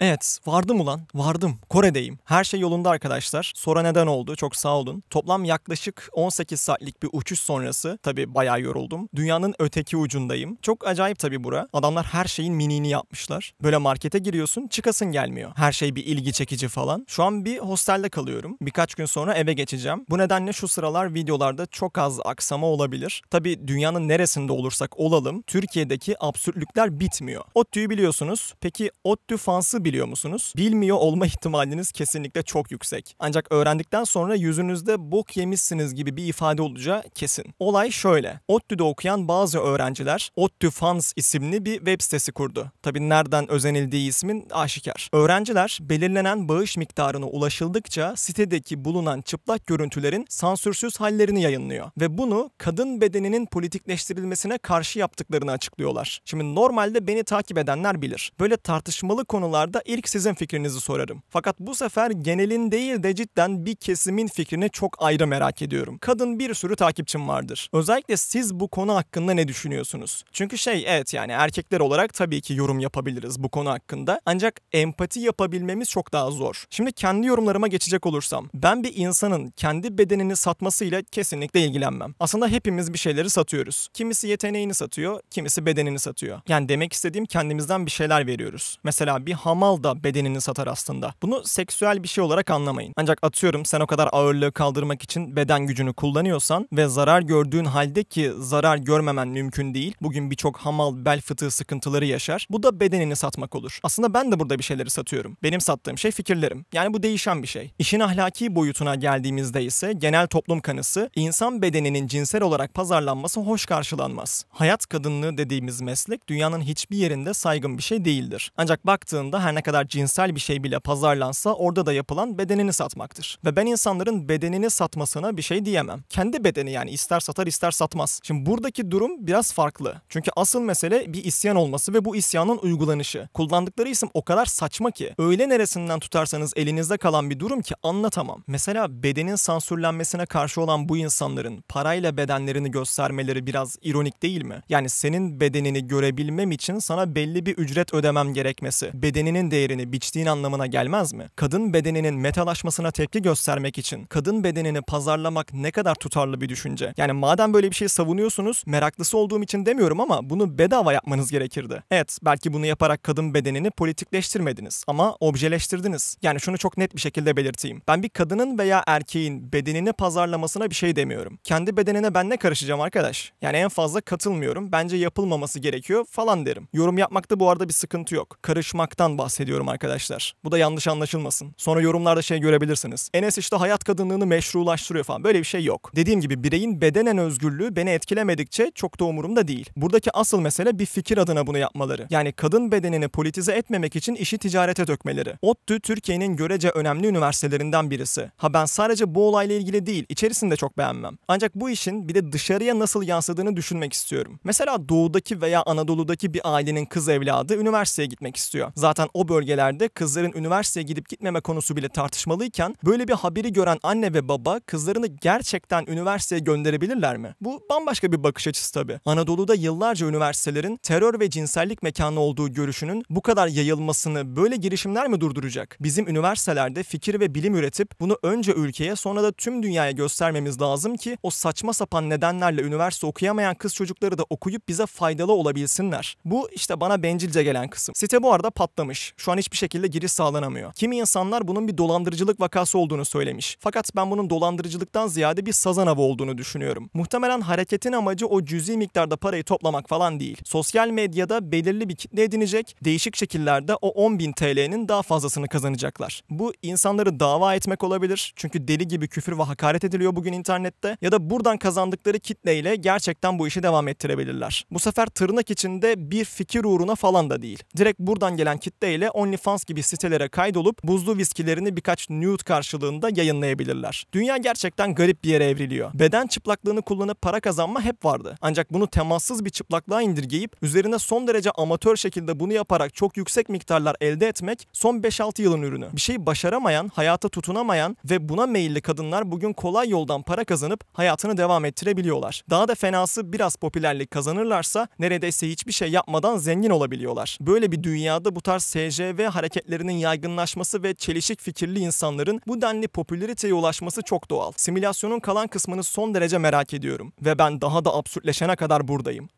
Evet vardım ulan vardım Kore'deyim her şey yolunda arkadaşlar sonra neden oldu çok sağ olun toplam yaklaşık 18 saatlik bir uçuş sonrası tabi bayağı yoruldum dünyanın öteki ucundayım çok acayip tabi bura adamlar her şeyin minini yapmışlar böyle markete giriyorsun çıkasın gelmiyor her şey bir ilgi çekici falan şu an bir hostelde kalıyorum birkaç gün sonra eve geçeceğim bu nedenle şu sıralar videolarda çok az aksama olabilir tabi dünyanın neresinde olursak olalım Türkiye'deki absürtlükler bitmiyor ODTÜ'yü biliyorsunuz peki ODTÜ fansı biliyor musunuz? Bilmiyor olma ihtimaliniz kesinlikle çok yüksek. Ancak öğrendikten sonra yüzünüzde bok yemişsiniz gibi bir ifade olacağı kesin. Olay şöyle. ODTÜ'de okuyan bazı öğrenciler ODTÜ Fans isimli bir web sitesi kurdu. Tabi nereden özenildiği ismin aşikar. Öğrenciler belirlenen bağış miktarına ulaşıldıkça sitedeki bulunan çıplak görüntülerin sansürsüz hallerini yayınlıyor. Ve bunu kadın bedeninin politikleştirilmesine karşı yaptıklarını açıklıyorlar. Şimdi normalde beni takip edenler bilir. Böyle tartışmalı konularda da ilk sizin fikrinizi sorarım. Fakat bu sefer genelin değil de cidden bir kesimin fikrini çok ayrı merak ediyorum. Kadın bir sürü takipçim vardır. Özellikle siz bu konu hakkında ne düşünüyorsunuz? Çünkü şey evet yani erkekler olarak tabii ki yorum yapabiliriz bu konu hakkında. Ancak empati yapabilmemiz çok daha zor. Şimdi kendi yorumlarıma geçecek olursam ben bir insanın kendi bedenini satmasıyla kesinlikle ilgilenmem. Aslında hepimiz bir şeyleri satıyoruz. Kimisi yeteneğini satıyor, kimisi bedenini satıyor. Yani demek istediğim kendimizden bir şeyler veriyoruz. Mesela bir hamam mal da bedenini satar aslında. Bunu seksüel bir şey olarak anlamayın. Ancak atıyorum sen o kadar ağırlığı kaldırmak için beden gücünü kullanıyorsan ve zarar gördüğün halde ki zarar görmemen mümkün değil. Bugün birçok hamal bel fıtığı sıkıntıları yaşar. Bu da bedenini satmak olur. Aslında ben de burada bir şeyleri satıyorum. Benim sattığım şey fikirlerim. Yani bu değişen bir şey. İşin ahlaki boyutuna geldiğimizde ise genel toplum kanısı insan bedeninin cinsel olarak pazarlanması hoş karşılanmaz. Hayat kadınlığı dediğimiz meslek dünyanın hiçbir yerinde saygın bir şey değildir. Ancak baktığında her ne kadar cinsel bir şey bile pazarlansa orada da yapılan bedenini satmaktır. Ve ben insanların bedenini satmasına bir şey diyemem. Kendi bedeni yani ister satar ister satmaz. Şimdi buradaki durum biraz farklı. Çünkü asıl mesele bir isyan olması ve bu isyanın uygulanışı. Kullandıkları isim o kadar saçma ki öyle neresinden tutarsanız elinizde kalan bir durum ki anlatamam. Mesela bedenin sansürlenmesine karşı olan bu insanların parayla bedenlerini göstermeleri biraz ironik değil mi? Yani senin bedenini görebilmem için sana belli bir ücret ödemem gerekmesi, bedeninin değerini biçtiğin anlamına gelmez mi? Kadın bedeninin metalaşmasına tepki göstermek için kadın bedenini pazarlamak ne kadar tutarlı bir düşünce? Yani madem böyle bir şey savunuyorsunuz meraklısı olduğum için demiyorum ama bunu bedava yapmanız gerekirdi. Evet belki bunu yaparak kadın bedenini politikleştirmediniz ama objeleştirdiniz. Yani şunu çok net bir şekilde belirteyim. Ben bir kadının veya erkeğin bedenini pazarlamasına bir şey demiyorum. Kendi bedenine ben ne karışacağım arkadaş? Yani en fazla katılmıyorum. Bence yapılmaması gerekiyor falan derim. Yorum yapmakta bu arada bir sıkıntı yok. Karışmaktan bahsediyorum bahsediyorum arkadaşlar. Bu da yanlış anlaşılmasın. Sonra yorumlarda şey görebilirsiniz. Enes işte hayat kadınlığını meşrulaştırıyor falan. Böyle bir şey yok. Dediğim gibi bireyin bedenen özgürlüğü beni etkilemedikçe çok da umurumda değil. Buradaki asıl mesele bir fikir adına bunu yapmaları. Yani kadın bedenini politize etmemek için işi ticarete dökmeleri. ODTÜ Türkiye'nin görece önemli üniversitelerinden birisi. Ha ben sadece bu olayla ilgili değil, içerisinde çok beğenmem. Ancak bu işin bir de dışarıya nasıl yansıdığını düşünmek istiyorum. Mesela doğudaki veya Anadolu'daki bir ailenin kız evladı üniversiteye gitmek istiyor. Zaten o bölgelerde kızların üniversiteye gidip gitmeme konusu bile tartışmalıyken böyle bir haberi gören anne ve baba kızlarını gerçekten üniversiteye gönderebilirler mi? Bu bambaşka bir bakış açısı tabii. Anadolu'da yıllarca üniversitelerin terör ve cinsellik mekanı olduğu görüşünün bu kadar yayılmasını böyle girişimler mi durduracak? Bizim üniversitelerde fikir ve bilim üretip bunu önce ülkeye sonra da tüm dünyaya göstermemiz lazım ki o saçma sapan nedenlerle üniversite okuyamayan kız çocukları da okuyup bize faydalı olabilsinler. Bu işte bana bencilce gelen kısım. Site bu arada patlamış. Şu an hiçbir şekilde giriş sağlanamıyor. Kimi insanlar bunun bir dolandırıcılık vakası olduğunu söylemiş. Fakat ben bunun dolandırıcılıktan ziyade bir sazan avı olduğunu düşünüyorum. Muhtemelen hareketin amacı o cüzi miktarda parayı toplamak falan değil. Sosyal medyada belirli bir kitle edinecek, değişik şekillerde o 10 bin TL'nin daha fazlasını kazanacaklar. Bu insanları dava etmek olabilir. Çünkü deli gibi küfür ve hakaret ediliyor bugün internette. Ya da buradan kazandıkları kitleyle gerçekten bu işi devam ettirebilirler. Bu sefer tırnak içinde bir fikir uğruna falan da değil. Direkt buradan gelen kitleyle ile OnlyFans gibi sitelere kaydolup buzlu viskilerini birkaç nude karşılığında yayınlayabilirler. Dünya gerçekten garip bir yere evriliyor. Beden çıplaklığını kullanıp para kazanma hep vardı. Ancak bunu temassız bir çıplaklığa indirgeyip üzerine son derece amatör şekilde bunu yaparak çok yüksek miktarlar elde etmek son 5-6 yılın ürünü. Bir şey başaramayan, hayata tutunamayan ve buna meyilli kadınlar bugün kolay yoldan para kazanıp hayatını devam ettirebiliyorlar. Daha da fenası biraz popülerlik kazanırlarsa neredeyse hiçbir şey yapmadan zengin olabiliyorlar. Böyle bir dünyada bu tarz seyirciler KJV hareketlerinin yaygınlaşması ve çelişik fikirli insanların bu denli popülariteye ulaşması çok doğal. Simülasyonun kalan kısmını son derece merak ediyorum ve ben daha da absürtleşene kadar buradayım.